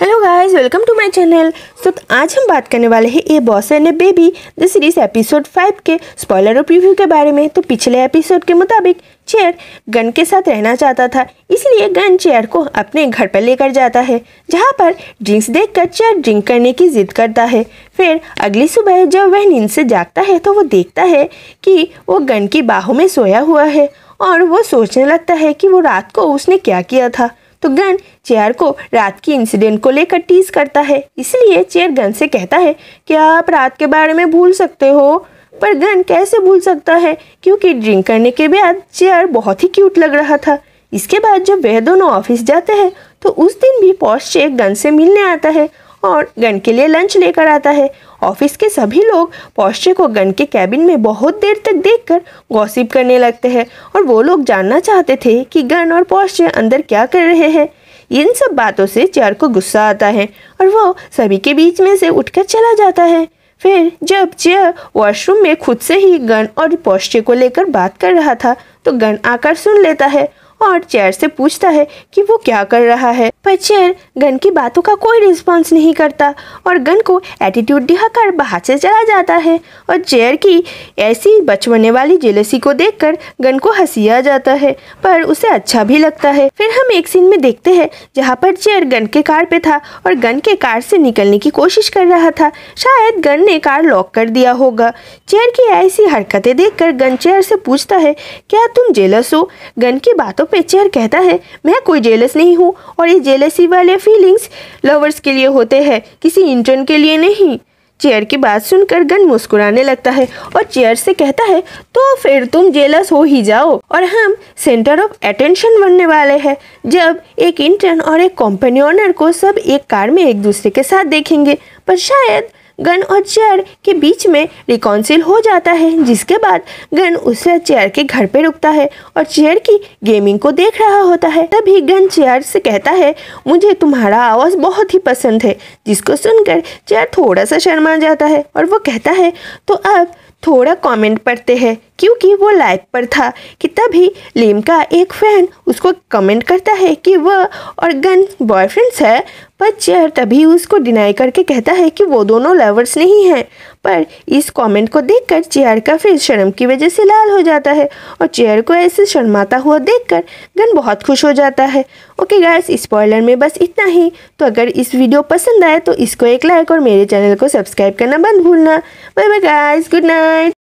hello guys welcome to my channel so आज हम बात करने वाले हैं a boss and a baby the series episode five के स्पॉइलर और प्रीव्यू के बारे में तो पिछले एपिसोड के मुताबिक चेयर गन के साथ रहना चाहता था इसलिए गन चेयर को अपने घर पर लेकर जाता है जहाँ पर ड्रिंक्स देखकर चेयर ड्रिंक करने की जिद करता है फिर अगली सुबह जब वह नींद से जागता है तो वो देखता है कि वो गन की बाहों में सोया हुआ है और वो सोचने लगता है कि वो रात को उसने क्या किया था तो गन चेयर को रात की इंसिडेंट को लेकर टीज करता है इसलिए चेयर गन से कहता है कि आप रात के बारे में भूल सकते हो पर गन कैसे भूल सकता है क्योंकि ड्रिंक करने के बाद चेयर बहुत ही क्यूट लग रहा था इसके बाद जब वह दोनों ऑफिस जाते हैं तो उस दिन भी पॉस्ट चेयर गन से मिलने आता है और गण के लिए लंच लेकर आता है ऑफिस के सभी लोग पौष्टिक को गण के कैबिन में बहुत देर तक देखकर गॉसिप करने लगते हैं और वो लोग जानना चाहते थे कि गण और पौष्टिक अंदर क्या कर रहे हैं इन सब बातों से चेयर को गुस्सा आता है और वो सभी के बीच में से उठकर चला जाता है फिर जब चेयर वॉशरूम में खुद से ही गन और पौष्टिक को लेकर बात कर रहा था तो गन आकर सुन लेता है और चेयर से पूछता है कि वो क्या कर रहा है पर चेयर गन की बातों का कोई रिस्पॉन्स नहीं करता और गन को एटीट्यूड दिखाकर बाहर से चला जाता है और चेयर की ऐसी बचवने वाली जेलसी को देखकर गन को हंसी आ जाता है पर उसे अच्छा भी लगता है फिर हम एक सीन में देखते हैं जहाँ पर चेयर गन के कार पे था और गन के कार से निकलने की कोशिश कर रहा था शायद गन ने कार लॉक कर दिया होगा चेयर की ऐसी हरकतें कर गन चेयर से पूछता है क्या तुम जेलस हो गन की बातों पे चेयर कहता है मैं कोई जेलस नहीं हूँ और ये जेलसी वाले फीलिंग्स लवर्स के लिए होते हैं किसी इंटर्न के लिए नहीं चेयर की बात सुनकर गन मुस्कुराने लगता है और चेयर से कहता है तो फिर तुम जेलस हो ही जाओ और हम सेंटर ऑफ अटेंशन बनने वाले हैं जब एक इंटर्न और एक कॉम्पेनियनर को सब एक कार में एक दूसरे के साथ देखेंगे पर शायद गन और चेयर के बीच में रिकॉन्सिल हो जाता है जिसके बाद गन उस चेयर के घर पे रुकता है और चेयर की गेमिंग को देख रहा होता है तभी गन चेयर से कहता है मुझे तुम्हारा आवाज़ बहुत ही पसंद है जिसको सुनकर चेयर थोड़ा सा शर्मा जाता है और वो कहता है तो अब थोड़ा कमेंट पढ़ते हैं क्योंकि वो लाइव पर था कि तभी लीम का एक फैन उसको कमेंट करता है कि वह और गन बॉयफ्रेंड्स है पर चेयर तभी उसको डिनाई करके कहता है कि वो दोनों लवर्स नहीं हैं पर इस कमेंट को देखकर चेयर का फेस शर्म की वजह से लाल हो जाता है और चेयर को ऐसे शर्माता हुआ देखकर गन बहुत खुश हो जाता है ओके गाइस स्पॉइलर में बस इतना ही तो अगर इस वीडियो पसंद आए तो इसको एक लाइक और मेरे चैनल को सब्सक्राइब करना बंद भूलना bye bye guys good night